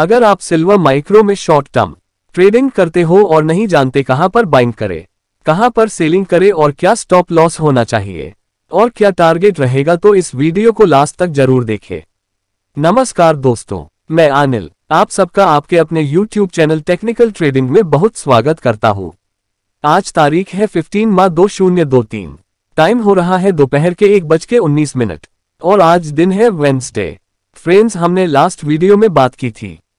अगर आप silver micro में शॉर्ट टर्म ट्रेडिंग करते हो और नहीं जानते कहां पर बाइंग करें कहां पर सेलिंग करें और क्या स्टॉप लॉस होना चाहिए और क्या टारगेट रहेगा तो इस वीडियो को लास्ट तक जरूर देखें नमस्कार दोस्तों मैं अनिल आप सबका आपके अपने YouTube चैनल टेक्निकल ट्रेडिंग में बहुत स्वागत करता हूँ आज तारीख है 15 मार्च दो शून्य दो तीन टाइम हो रहा है दोपहर के एक बज के उन्नीस मिनट और आज दिन है वेंसडे फ्रेंड्स हमने लास्ट वीडियो में बात की थी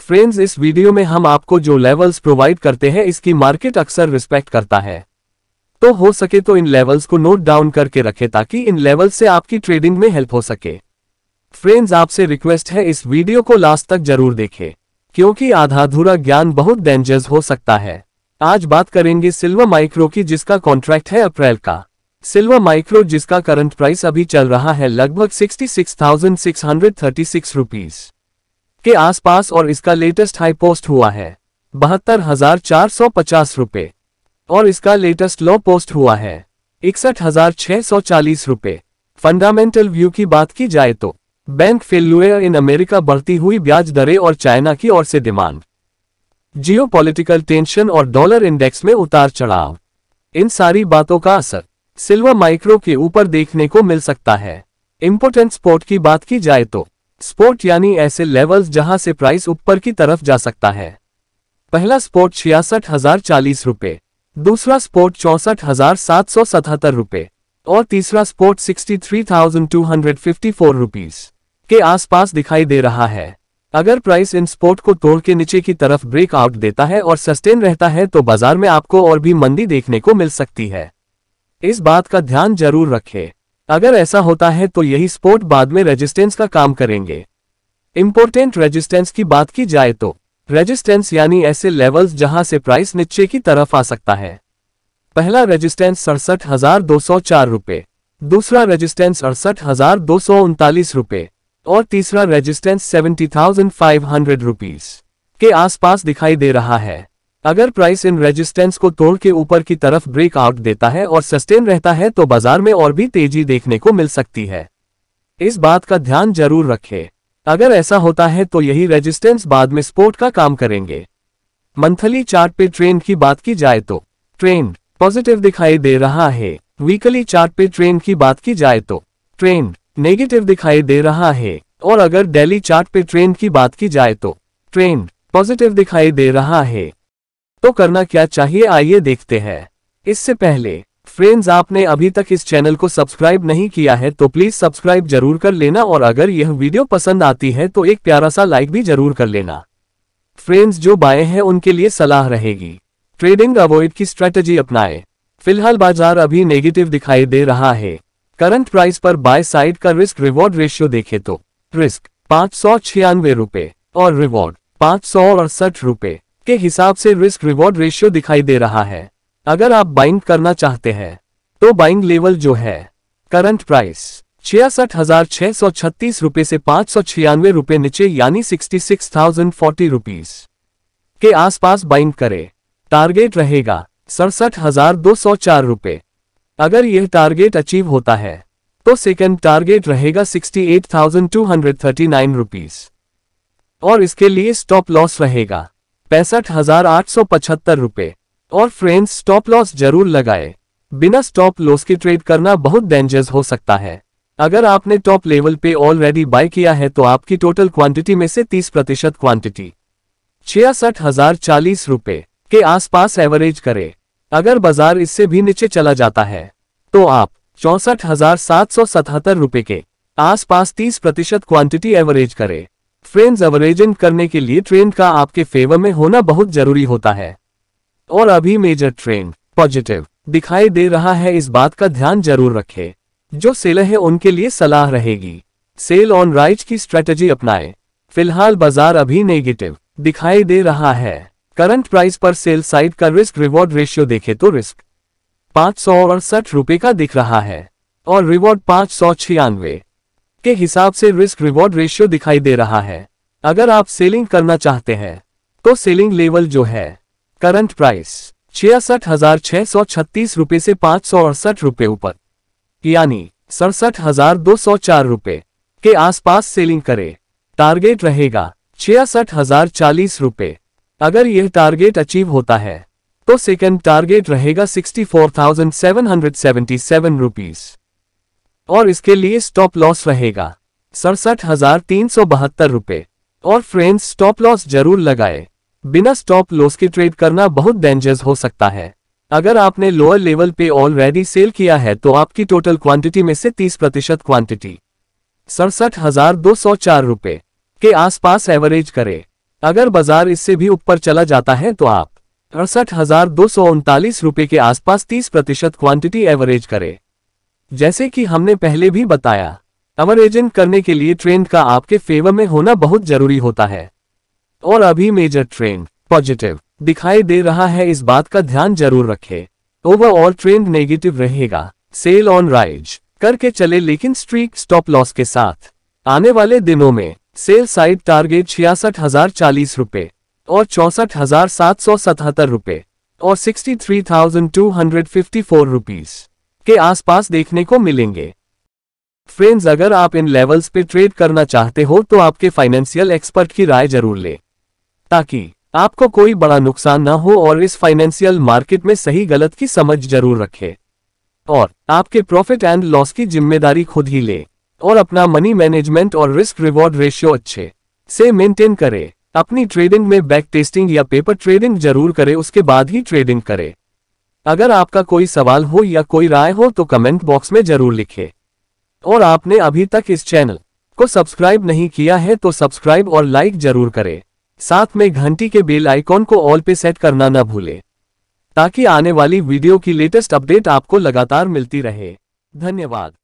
फ्रेंड्स इस वीडियो में हम आपको जो लेवल्स प्रोवाइड करते हैं इसकी मार्केट अक्सर रिस्पेक्ट करता है तो हो सके तो इन लेवल्स को नोट डाउन करके रखें ताकि इन लेवल्स से आपकी ट्रेडिंग में हेल्प हो सके फ्रेंड्स आपसे रिक्वेस्ट है इस वीडियो को लास्ट तक जरूर देखें क्योंकि आधा अधूरा ज्ञान बहुत डेंजर्स हो सकता है आज बात करेंगे सिल्वर माइक्रो की जिसका कॉन्ट्रैक्ट है अप्रैल का सिल्वर माइक्रो जिसका करंट प्राइस अभी चल रहा है लगभग sixty six thousand six hundred thirty six rupees के आसपास और इसका लेटेस्ट हाई पोस्ट हुआ है बहत्तर हजार चार सौ पचास रुपए और इसका लेटेस्ट लो पोस्ट हुआ है इकसठ हजार छह सौ चालीस रुपए फंडामेंटल व्यू की बात की जाए तो बैंक फेल्यूर इन अमेरिका बढ़ती हुई ब्याज दरें और चाइना की ओर से डिमांड जियोपॉलिटिकल टेंशन और डॉलर इंडेक्स में उतार चढ़ाव इन सारी बातों का असर सिल्वर माइक्रो के ऊपर देखने को मिल सकता है इम्पोर्टेंट स्पोर्ट की बात की जाए तो स्पोर्ट यानी ऐसे लेवल्स जहां से प्राइस ऊपर की तरफ जा सकता है पहला स्पोर्ट छियासठ हजार चालीस रुपये दूसरा स्पोर्ट चौसठ हजार सात सौ सतहत्तर रुपये और तीसरा support sixty three thousand two hundred fifty four rupees के आसपास दिखाई दे रहा है अगर प्राइस इन स्पोर्ट को तोड़ के नीचे की तरफ ब्रेकआउट देता है और सस्टेन रहता है तो बाजार में आपको और भी मंदी देखने को मिल सकती है इस बात का ध्यान जरूर रखें अगर ऐसा होता है तो यही स्पोर्ट बाद में रेजिस्टेंस का काम करेंगे इम्पोर्टेंट रेजिस्टेंस की बात की जाए तो रेजिस्टेंस यानी ऐसे लेवल्स जहां से प्राइस नीचे की तरफ आ सकता है पहला रेजिस्टेंस सड़सठ हजार दो सौ चार रुपये दूसरा रेजिस्टेंस अड़सठ हजार दो सौ उनतालीस रुपये और तीसरा resistance seventy thousand five hundred rupees के आसपास दिखाई दे रहा है अगर प्राइस इन रेजिस्टेंस को तोड़ के ऊपर की तरफ ब्रेक आउट देता है और सस्टेन रहता है तो बाजार में और भी तेजी देखने को मिल सकती है इस बात का ध्यान जरूर रखें अगर ऐसा होता है तो यही रेजिस्टेंस बाद में स्पोर्ट का काम करेंगे मंथली चार्ट पे ट्रेंड की बात की जाए तो ट्रेंड पॉजिटिव दिखाई दे रहा है वीकली चार्ट पे ट्रेंड की बात की जाए तो ट्रेंड नेगेटिव दिखाई दे रहा है और अगर डेली चार्ट पे ट्रेंड की बात की जाए तो ट्रेंड पॉजिटिव दिखाई दे रहा है तो करना क्या चाहिए आइए देखते हैं इससे पहले फ्रेंड्स आपने अभी तक इस चैनल को सब्सक्राइब नहीं किया है तो प्लीज सब्सक्राइब जरूर कर लेना और अगर यह वीडियो पसंद आती है तो एक प्यारा सा लाइक भी जरूर कर लेना फ्रेंड्स जो बाएं हैं उनके लिए सलाह रहेगी ट्रेडिंग अवॉइड की स्ट्रेटजी अपनाएं फिलहाल बाजार अभी नेगेटिव दिखाई दे रहा है करंट प्राइस पर बाय साइड का रिस्क रिवॉर्ड रेशियो देखे तो रिस्क पांच सौ छियानवे और रिवॉर्ड पांच सौ अड़सठ रुपये के हिसाब से रिस्क रिवॉर्ड रेशियो दिखाई दे रहा है अगर आप बाइंग करना चाहते हैं तो बाइंग लेवल जो है करंट प्राइस छियासठ हजार छह सौ छत्तीस रुपये से पांच सौ छियानवे रुपये नीचे यानी सिक्सटी सिक्स थाउजेंड फोर्टी के आसपास बाइंग करें टारगेट रहेगा सड़सठ हजार दो सौ चार रुपये अगर यह टारगेट अचीव होता है तो सेकंड टारगेट रहेगा sixty eight thousand two hundred thirty nine rupees और इसके लिए स्टॉप लॉस रहेगा पैंसठ हजार आठ सौ पचहत्तर रुपये और फ्रेंड्स स्टॉप लॉस जरूर लगाए बिना स्टॉप लॉस की ट्रेड करना बहुत डेंजर्स हो सकता है अगर आपने टॉप लेवल पे ऑलरेडी बाय किया है तो आपकी टोटल क्वांटिटी में से 30 प्रतिशत क्वांटिटी छियासठ हजार चालीस रुपये के आसपास एवरेज करें अगर बाजार इससे भी नीचे चला जाता है तो आप चौसठ हजार सात सौ सतहत्तर रुपये के आसपास 30 प्रतिशत क्वांटिटी एवरेज करें फ्रेंड्स एजेंट करने के लिए ट्रेंड का आपके फेवर में होना बहुत जरूरी होता है और अभी मेजर ट्रेंड पॉजिटिव दिखाई दे रहा है इस बात का ध्यान जरूर रखें जो सेलर है उनके लिए सलाह रहेगी सेल ऑन राइट की स्ट्रेटजी अपनाएं फिलहाल बाजार अभी नेगेटिव दिखाई दे रहा है करंट प्राइस पर सेल साइड का रिस्क रिवॉर्ड रेशियो देखे तो रिस्क पांच सौ अड़सठ रुपए का दिख रहा है और रिवॉर्ड पांच सौ छियानवे के हिसाब से रिस्क रिवॉर्ड रेशियो दिखाई दे रहा है अगर आप सेलिंग करना चाहते हैं तो सेलिंग लेवल जो है करंट प्राइस छियासठ हजार छह सौ छत्तीस रुपए से पांच सौ अड़सठ रुपए ऊपर यानी सड़सठ हजार दो सौ चार रुपए के आसपास सेलिंग करें टारगेट रहेगा छियासठ हजार चालीस रुपए अगर यह टारगेट अचीव होता है तो सेकंड टारगेट रहेगा sixty four thousand seven hundred seventy seven rupees और इसके लिए स्टॉप लॉस रहेगा सड़सठ हजार तीन सौ बहत्तर रूपए और फ्रेंड्स स्टॉप लॉस जरूर लगाए बिना स्टॉप लॉस के ट्रेड करना बहुत डेंजर्स हो सकता है अगर आपने लोअर लेवल पे ऑलरेडी सेल किया है तो आपकी टोटल क्वांटिटी में से 30 प्रतिशत क्वांटिटी सड़सठ हजार दो सौ चार रूपए के आसपास एवरेज करें अगर बाजार इससे भी ऊपर चला जाता है तो आप अड़सठ हजार दो सौ उनतालीस रूपए के आसपास 30 प्रतिशत क्वांटिटी एवरेज करें जैसे कि हमने पहले भी बताया अमर एजेंट करने के लिए ट्रेंड का आपके फेवर में होना बहुत जरूरी होता है और अभी मेजर ट्रेंड पॉजिटिव दिखाई दे रहा है इस बात का ध्यान जरूर रखे ओवरऑल ट्रेंड नेगेटिव रहेगा सेल ऑन राइज करके चले लेकिन स्ट्रीक स्टॉप लॉस के साथ आने वाले दिनों में सेल साइड टारगेट छियासठ हजार चालीस रूपए और चौसठ हजार सात सौ सतहत्तर रूपए और sixty three thousand two hundred fifty four rupees के आसपास देखने को मिलेंगे फ्रेंड्स अगर आप इन लेवल्स पे ट्रेड करना चाहते हो तो आपके फाइनेंशियल एक्सपर्ट की राय जरूर लें ताकि आपको कोई बड़ा नुकसान ना हो और इस फाइनेंशियल मार्केट में सही गलत की समझ जरूर रखे और आपके प्रॉफिट एंड लॉस की जिम्मेदारी खुद ही ले और अपना मनी मैनेजमेंट और रिस्क रिवॉर्ड रेशियो अच्छे से मेंटेन करें अपनी ट्रेडिंग में बैक टेस्टिंग या पेपर ट्रेडिंग जरूर करें उसके बाद ही ट्रेडिंग करें अगर आपका कोई सवाल हो या कोई राय हो तो कमेंट बॉक्स में जरूर लिखें और आपने अभी तक इस चैनल को सब्सक्राइब नहीं किया है तो सब्सक्राइब और लाइक जरूर करें साथ में घंटी के बेल आइकॉन को ऑल पे सेट करना न भूलें ताकि आने वाली वीडियो की लेटेस्ट अपडेट आपको लगातार मिलती रहे धन्यवाद